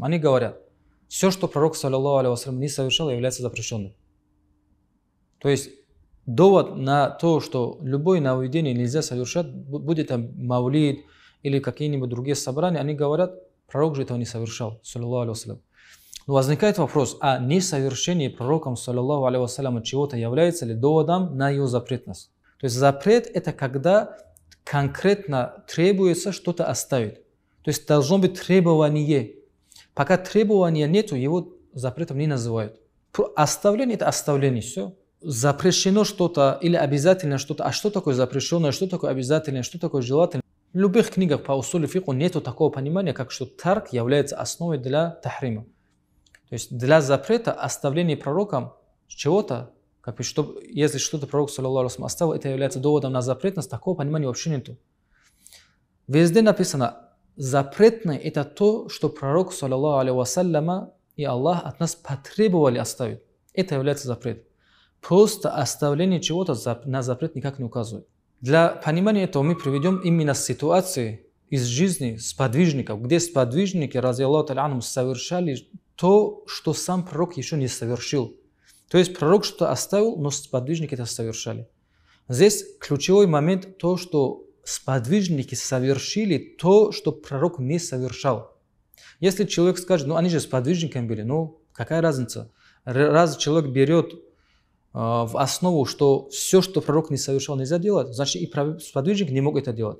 Они говорят, все, что пророк, саллиллаху алейхи не совершал, является запрещенным. То есть довод на то, что любое нововведение нельзя совершать, будет там мавлид или какие-нибудь другие собрания, они говорят, пророк же этого не совершал, саллиллаху алейхи Но возникает вопрос, а несовершение пророком, саллиллаху алейхи чего-то является ли доводом на его запретность? То есть запрет – это когда конкретно требуется что-то оставить. То есть должно быть требование, Пока требования нету, его запретом не называют. Оставление – это оставление, все. Запрещено что-то или обязательно что-то. А что такое запрещенное, что такое обязательное, что такое желательное? В любых книгах по усулю фику нету такого понимания, как что тарк является основой для тахрима. То есть для запрета оставление пророком чего-то, как бы, чтобы, если что-то пророк, саллаху оставил, это является доводом на запретность, такого понимания вообще нету. Везде написано запретное – это то, что пророк, саллаллаху алейхи и Аллах от нас потребовали оставить. Это является запретом. Просто оставление чего-то на запрет никак не указывает. Для понимания этого мы приведем именно ситуации из жизни сподвижников, где сподвижники, ради Аллаха совершали то, что сам пророк еще не совершил. То есть пророк что-то оставил, но сподвижники это совершали. Здесь ключевой момент то, что сподвижники совершили то, что пророк не совершал. Если человек скажет, ну они же сподвижниками были, ну какая разница? Раз человек берет э, в основу, что все, что пророк не совершал, нельзя делать, значит и сподвижник не мог это делать.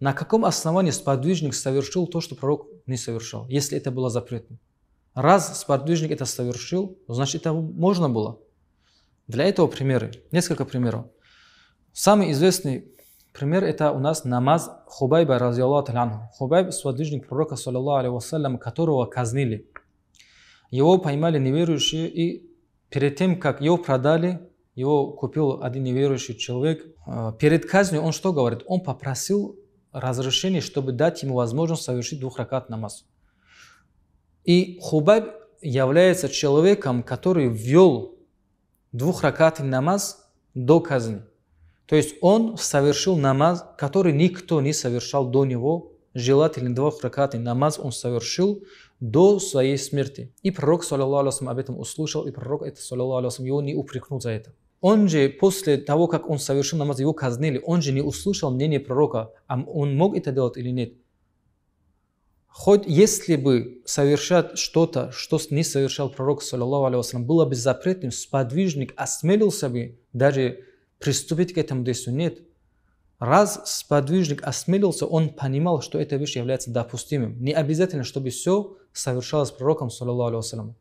На каком основании сподвижник совершил то, что пророк не совершал, если это было запретно? Раз сподвижник это совершил, значит это можно было. Для этого примеры, несколько примеров. Самый известный Пример это у нас намаз Хубайба, разиаллаху анху. Хубайб, сподвижник пророка, саллаллаху алейхи которого казнили. Его поймали неверующие, и перед тем, как его продали, его купил один неверующий человек. А, перед казнью он что говорит? Он попросил разрешение, чтобы дать ему возможность совершить двухракат намаз. И Хубайб является человеком, который ввел двухракатный намаз до казни. То есть он совершил намаз, который никто не совершал до него, желательно двух ракатный намаз он совершил до своей смерти. И пророк, саллиллаху алейхи об этом услышал, и пророк, это, саллиллаху алейхи его не упрекнул за это. Он же после того, как он совершил намаз, его казнили, он же не услышал мнение пророка, а он мог это делать или нет. Хоть если бы совершать что-то, что не совершал пророк, саллиллаху алейхи было бы запретным, сподвижник осмелился бы даже приступить к этому действию. Нет. Раз сподвижник осмелился, он понимал, что эта вещь является допустимым. Не обязательно, чтобы все совершалось пророком, саллиллаху алейхи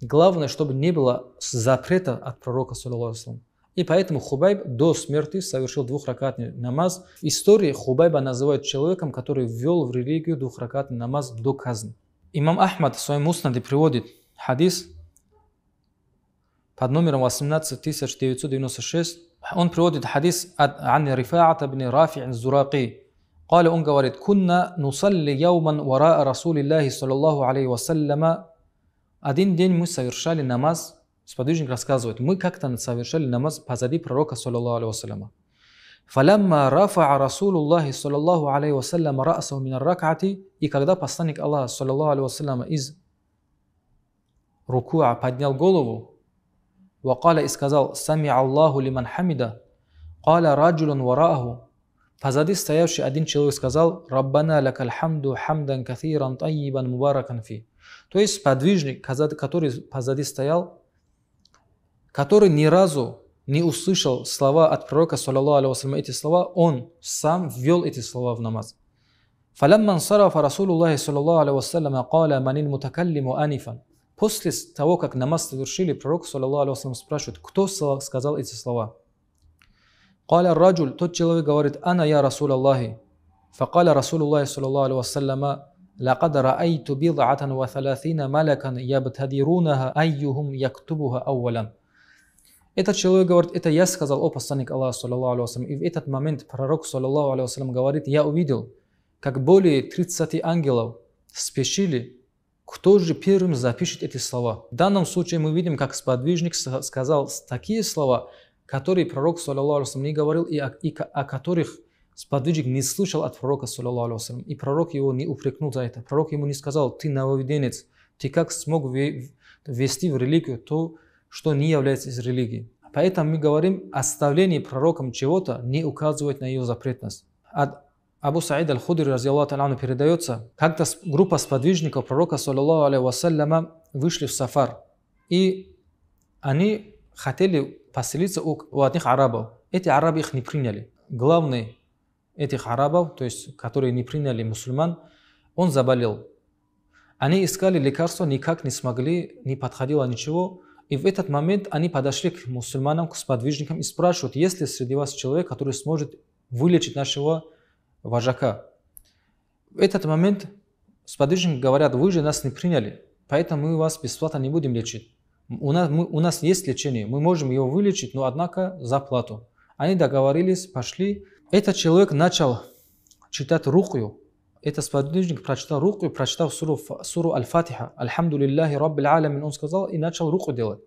Главное, чтобы не было запрета от пророка, саллиллаху алейхи и поэтому Хубайб до смерти совершил двухракатный намаз. В истории Хубайба называют человеком, который ввел в религию двухракатный намаз до казни. Имам Ахмад в своем муснаде приводит хадис под номером 18996 اون بريودد حديث عن رفاعة بن رافع الزراقي قال اون جوارد كنا نصلي يوما وراء رسول الله صلى الله عليه وسلم один день мы совершали намаз, сподвижник рассказывает, мы как-то совершали намаз позади صلى الله عليه وسلم فلما رفع رسول الله صلى الله عليه وسلم رأسه من الركعة и когда посланник الله صلى الله عليه وسلم из ركوع поднял голову Вакаля и сказал «Сами Аллаху лиман хамида». Каля раджулун варааху. Позади стоявший один человек сказал «Раббана лакаль хамду хамдан кафиран тайибан мубаракан фи». То есть подвижник, который позади стоял, который ни разу не услышал слова от пророка, وسلم, эти слова, он сам ввел эти слова в намаз. فلما انصرف رسول الله صلى الله عليه وسلم قال من المتكلم آنفا После того, как намаз совершили, пророк, саллиллаху алейхи спрашивает, кто сказал эти слова? Каля раджуль, тот человек говорит, «Ана я Расул Аллахи». Факаля Расул Аллахи, саллиллаху алейхи вассаляма, «Лакад раайту бид'атан ва талафина малакан ябтадирунаха айюхум яктубуха ауалян». Этот человек говорит, это я сказал, о посланник Аллаха, саллиллаху алейхи И в этот момент пророк, саллиллаху алейхи говорит, я увидел, как более 30 ангелов спешили кто же первым запишет эти слова. В данном случае мы видим, как сподвижник сказал такие слова, которые пророк, саллиллаху не говорил, и о, и о которых сподвижник не слышал от пророка, саллиллаху И пророк его не упрекнул за это. Пророк ему не сказал, ты нововведенец, ты как смог ввести в религию то, что не является из религии. Поэтому мы говорим, оставление пророком чего-то не указывает на ее запретность. Абу Саид Аль-Худри, разъяллаху та'ану, передается, как-то группа сподвижников пророка, саллиллаху алейхи вассаляма, вышли в сафар, и они хотели поселиться у, у одних арабов. Эти арабы их не приняли. Главный этих арабов, то есть которые не приняли мусульман, он заболел. Они искали лекарства, никак не смогли, не подходило ничего. И в этот момент они подошли к мусульманам, к сподвижникам и спрашивают, есть ли среди вас человек, который сможет вылечить нашего вожака. В этот момент сподвижники говорят, вы же нас не приняли, поэтому мы вас бесплатно не будем лечить. У нас, мы, у нас есть лечение, мы можем его вылечить, но однако за плату. Они договорились, пошли. Этот человек начал читать рухью. Этот сподвижник прочитал рухью, прочитал суру, суру Аль-Фатиха. Альхамду лиллахи он сказал, и начал руху делать.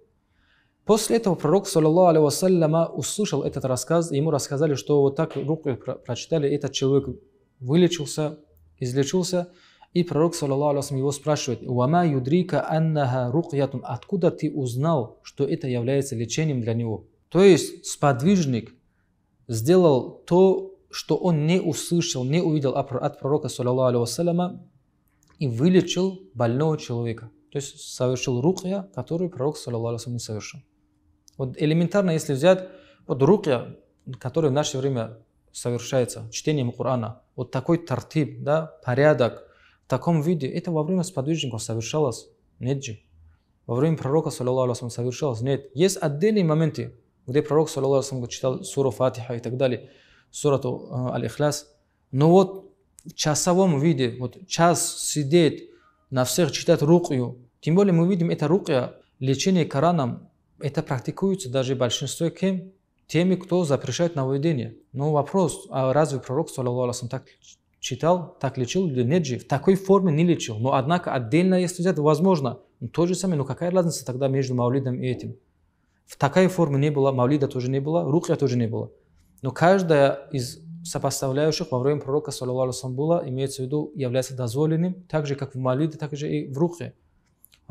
После этого пророк, саллиллаху алейхи услышал этот рассказ, и ему рассказали, что вот так руку прочитали, этот человек вылечился, излечился, и пророк, саллаллаху алейхи его спрашивает, «Вама юдрика аннаха рукьятун» «Откуда ты узнал, что это является лечением для него?» То есть сподвижник сделал то, что он не услышал, не увидел от пророка, саллаллаху алейхи и вылечил больного человека. То есть совершил рукья, которую пророк, саллиллаху алейхи не совершил. Вот элементарно, если взять вот рукья, который в наше время совершается, чтением Корана, вот такой тартиб, да, порядок, в таком виде, это во время сподвижников совершалось? Нет же. Во время пророка, саллиллаху алейхи совершалось? Нет. Есть отдельные моменты, где пророк, саллиллаху алейхи читал суру Фатиха и так далее, сурату э, Аль-Ихляс. Но вот в часовом виде, вот час сидеть, на всех читать рукью, тем более мы видим, это рукья, лечение Кораном, это практикуется даже большинство кем? Теми, кто запрещает нововведение. Но вопрос, а разве пророк, саллаху так читал, так лечил или нет же? В такой форме не лечил. Но однако отдельно, если взять, возможно. Ну, то же самое, но какая разница тогда между мавлидом и этим? В такой форме не было, мавлида тоже не было, рукля тоже не было. Но каждая из сопоставляющих во время пророка, саллаху была, имеется в виду, является дозволенным, так же, как в молитве, так же и в рухе.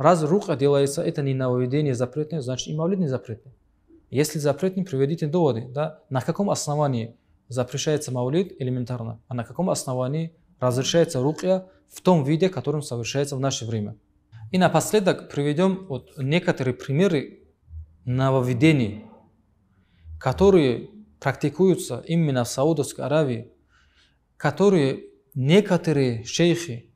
Раз рука делается, это не нововведение запретное, значит и мавлид не запретный. Если запретный, приведите доводы. Да? На каком основании запрещается мавлид элементарно, а на каком основании разрешается рукья в том виде, которым совершается в наше время. И напоследок приведем вот некоторые примеры нововведений, которые практикуются именно в Саудовской Аравии, которые некоторые шейхи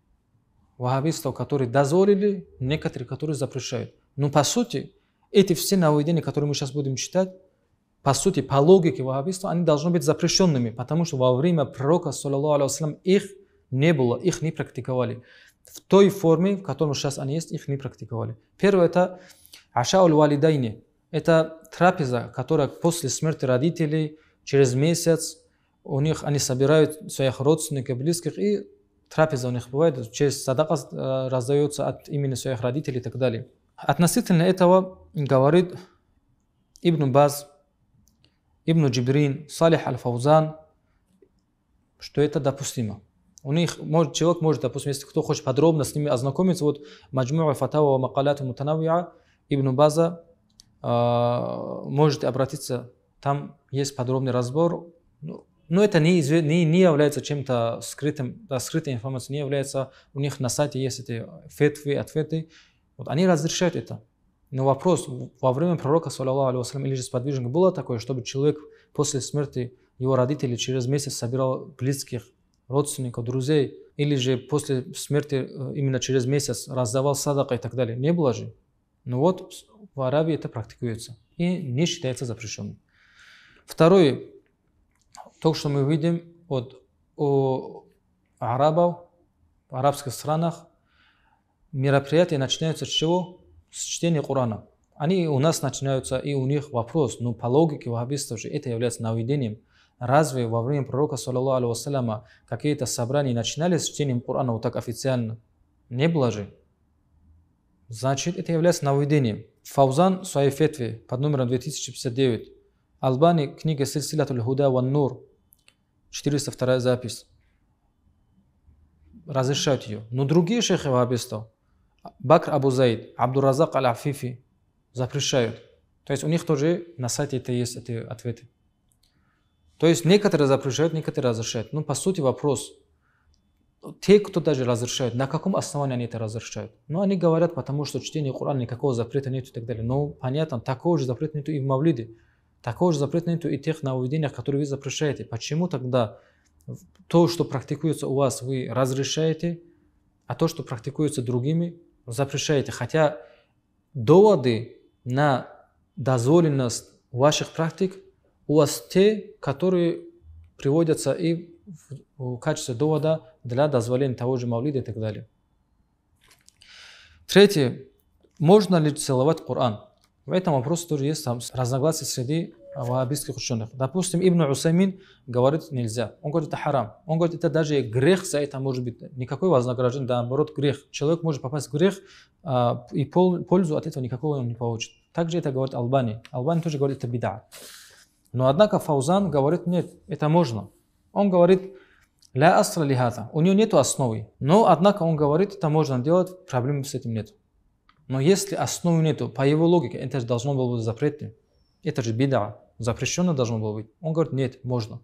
ваххабистов, которые дозорили, некоторые, которые запрещают. Но ну, по сути, эти все нововведения, которые мы сейчас будем читать, по сути, по логике ваххабистов, они должны быть запрещенными, потому что во время пророка, саллиллаху их не было, их не практиковали. В той форме, в которой сейчас они есть, их не практиковали. Первое – это ашауль валидайни. Это трапеза, которая после смерти родителей, через месяц, у них они собирают своих родственников, близких и трапезонных бывает, через садака э, раздается от имени своих родителей и так далее. Относительно этого говорит Ибн Баз, Ибн Джибрин, Салих Аль-Фаузан, что это допустимо. У них может, человек может, допустим, если кто хочет подробно с ними ознакомиться, вот Маджмуа Фатава Макаляту Мутанавиа Ибн База э, может обратиться, там есть подробный разбор, ну, но это не, изве... не, не является чем-то скрытым, да, скрытой информацией, не является, у них на сайте есть эти фетвы, ответы. Вот они разрешают это. Но вопрос, во время пророка, саллиллаху алейхи или же сподвижника, было такое, чтобы человек после смерти его родителей через месяц собирал близких, родственников, друзей, или же после смерти э, именно через месяц раздавал садака и так далее. Не было же. Но ну вот в Аравии это практикуется и не считается запрещенным. Второе, то, что мы видим от у арабов, в арабских странах, мероприятия начинаются с чего? С чтения Корана. Они у нас начинаются, и у них вопрос, Но ну, по логике ваххабистов же это является наведением. Разве во время пророка, саллаллаху алейхи какие-то собрания начинались с чтением Корана вот так официально? Не было же. Значит, это является наведением. Фаузан в своей фетве под номером 2059 Албани, книга «Сильсилятуль худа ван нур», 402 запись, разрешают ее. Но другие шейхи вахабистов, Бакр Абу Заид, Абдуразак Аль-Афифи, запрещают. То есть у них тоже на сайте это есть эти ответы. То есть некоторые запрещают, некоторые разрешают. Ну, по сути, вопрос. Те, кто даже разрешают, на каком основании они это разрешают? Ну, они говорят, потому что чтение Корана никакого запрета нет и так далее. Но понятно, такого же запрета нет и в Мавлиде. Такого же запрета нету и тех нововведениях, которые вы запрещаете. Почему тогда то, что практикуется у вас, вы разрешаете, а то, что практикуется другими, запрещаете? Хотя доводы на дозволенность ваших практик у вас те, которые приводятся и в качестве довода для дозволения того же мавлида и так далее. Третье. Можно ли целовать Коран? В этом вопросе тоже есть там разногласия среди а, вахабистских ученых. Допустим, Ибн Усамин говорит нельзя. Он говорит, это харам. Он говорит, это даже грех за это может быть. Никакой вознаграждение, да, наоборот, грех. Человек может попасть в грех, а, и пользу от этого никакого он не получит. Также это говорит Албани. Албани тоже говорит, это беда. Но однако Фаузан говорит, нет, это можно. Он говорит, ля астра лихата. У него нет основы. Но однако он говорит, это можно делать, проблем с этим нет. Но если основы нету, по его логике, это же должно было быть запретным. Это же беда, запрещено должно было быть. Он говорит, нет, можно.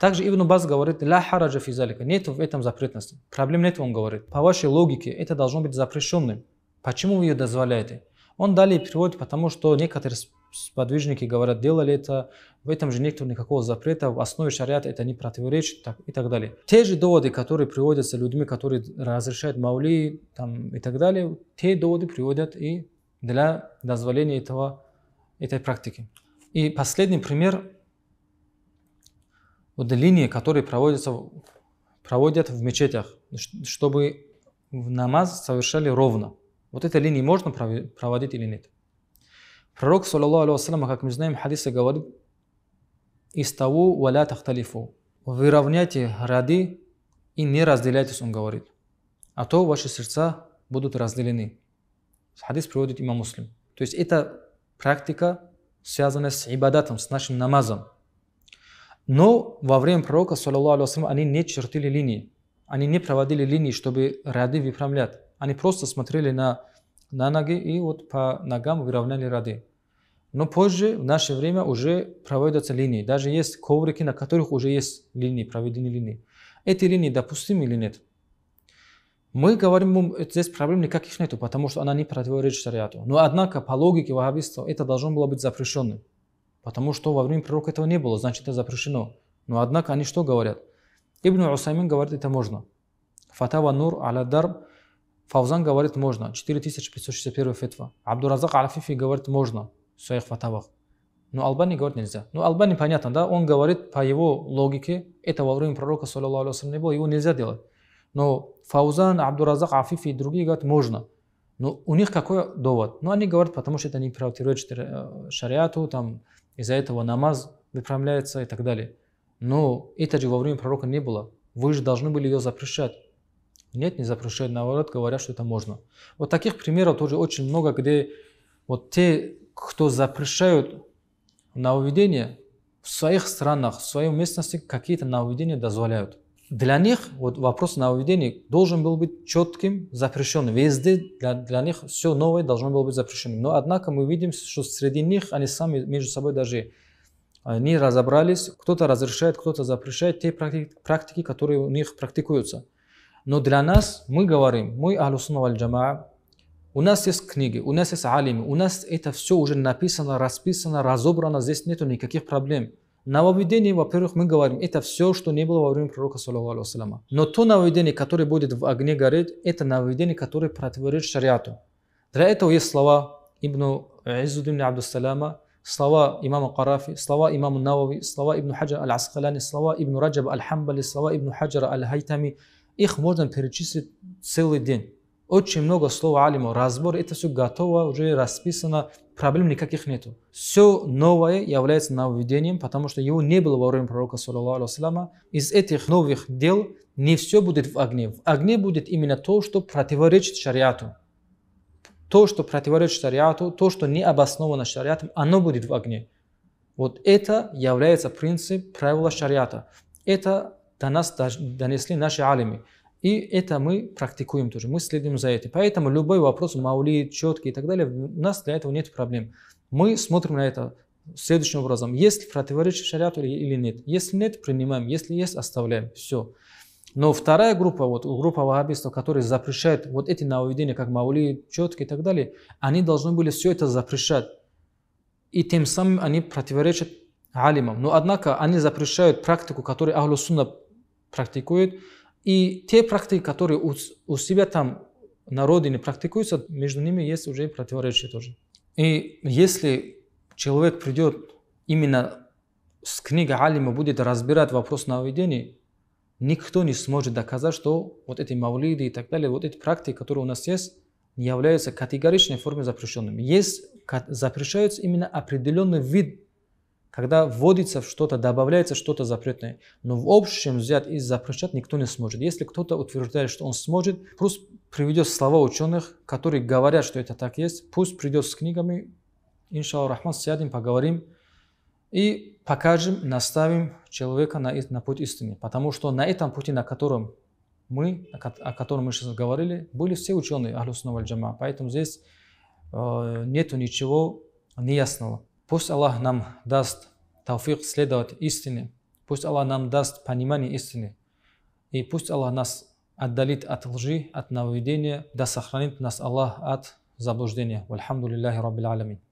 Также Ибн Бас говорит, ла хараджа физалика, нет в этом запретности. Проблем нет, он говорит. По вашей логике, это должно быть запрещенным. Почему вы ее дозволяете? Он далее приводит, потому что некоторые сподвижники говорят, делали это, в этом же нет никакого запрета, в основе шариата это не противоречит так, и так далее. Те же доводы, которые приводятся людьми, которые разрешают маули там, и так далее, те доводы приводят и для дозволения этого, этой практики. И последний пример вот линии, которые проводятся, проводят в мечетях, чтобы в намаз совершали ровно. Вот эта линия можно проводить или нет? Пророк, саллиллаху алейхи как мы знаем, хадисы говорит, из того валя тахталифу. Вы равняйте рады и не разделяйтесь, он говорит. А то ваши сердца будут разделены. Хадис приводит имам муслим. То есть это практика, связанная с ибадатом, с нашим намазом. Но во время пророка, саллиллаху алейхи они не чертили линии. Они не проводили линии, чтобы ряды выпрямлять. Они просто смотрели на на ноги и вот по ногам выравняли ряды. Но позже, в наше время, уже проводятся линии. Даже есть коврики, на которых уже есть линии, проведены линии. Эти линии допустимы или нет? Мы говорим, здесь проблем никаких нету, потому что она не противоречит шариату. Но однако, по логике ваххабиства, это должно было быть запрещенным. Потому что во время пророка этого не было, значит, это запрещено. Но однако они что говорят? Ибн Усаймин говорит, это можно. Фатава Нур аля Дарб Фаузан говорит можно, 4561 фетва. Абдуразак Алифифи говорит можно, в своих фатавах. Но ну, Албани говорит нельзя. Но ну, Албани понятно, да, он говорит по его логике, это во время пророка, саллиллаху алейхи не было, его нельзя делать. Но Фаузан, Абдуразак, Афифи и другие говорят можно. Но ну, у них какой довод? Ну, они говорят, потому что это не противоречит э, шариату, там из-за этого намаз выправляется и так далее. Но это же во время пророка не было. Вы же должны были ее запрещать. Нет, не запрещают, наоборот, говорят, что это можно. Вот таких примеров тоже очень много, где вот те, кто запрещают нововведения, в своих странах, в своей местности какие-то нововведения дозволяют. Для них вот вопрос нововведений должен был быть четким, запрещенным. Везде для, для них все новое должно было быть запрещенным. Но однако мы видим, что среди них они сами между собой даже а, не разобрались. Кто-то разрешает, кто-то запрещает те практики, практики, которые у них практикуются. Но для нас, мы говорим, мы Ахлусунна Аль-Джамаа, у нас есть книги, у нас есть алимы, у нас это все уже написано, расписано, разобрано, здесь нету никаких проблем. Нововведение, во-первых, мы говорим, это все, что не было во время пророка, саллаху Но то нововведение, которое будет в огне гореть, это нововведение, которое противоречит шариату. Для этого есть слова Ибн Изудин Абдуссаляма, слова имама Карафи, слова имама Навави, слова Ибн Хаджа Аль-Аскалани, слова Ибн Раджаб Аль-Хамбали, слова Ибн Хаджара Аль-Хайтами, их можно перечислить целый день. Очень много слов алима разбор, это все готово, уже расписано, проблем никаких нету. Все новое является нововведением, потому что его не было во время пророка, саллаху Из этих новых дел не все будет в огне. В огне будет именно то, что противоречит шариату. То, что противоречит шариату, то, что не обосновано шариатом, оно будет в огне. Вот это является принцип правила шариата. Это до нас донесли наши алими. И это мы практикуем тоже, мы следим за этим. Поэтому любой вопрос, маули, четкий и так далее, у нас для этого нет проблем. Мы смотрим на это следующим образом. есть противоречие шариату или нет. Если нет, принимаем. Если есть, оставляем. Все. Но вторая группа, вот группа вахабистов, которые запрещают вот эти нововведения, как маули, четкие и так далее, они должны были все это запрещать. И тем самым они противоречат алимам. Но однако они запрещают практику, которую Ахлу Сунна практикуют. И те практики, которые у, у себя там на родине практикуются, между ними есть уже противоречие тоже. И если человек придет именно с книги Алима будет разбирать вопрос нововведений, никто не сможет доказать, что вот эти мавлиды и так далее, вот эти практики, которые у нас есть, являются категоричной формой запрещенными. Есть, запрещаются именно определенный вид когда вводится что-то, добавляется что-то запретное. Но в общем взять и запрещать никто не сможет. Если кто-то утверждает, что он сможет, пусть приведет слова ученых, которые говорят, что это так есть, пусть придет с книгами, иншаллах, рахман, сядем, поговорим и покажем, наставим человека на, на путь истины. Потому что на этом пути, на котором мы, о котором мы сейчас говорили, были все ученые Ахлюснова Аль-Джама. Поэтому здесь э, нету ничего неясного. Пусть Аллах нам даст тауфик следовать истине. Пусть Аллах нам даст понимание истины. И пусть Аллах нас отдалит от лжи, от наведения, да сохранит нас Аллах от заблуждения. Вальхамдулиллахи Раббил Аламин.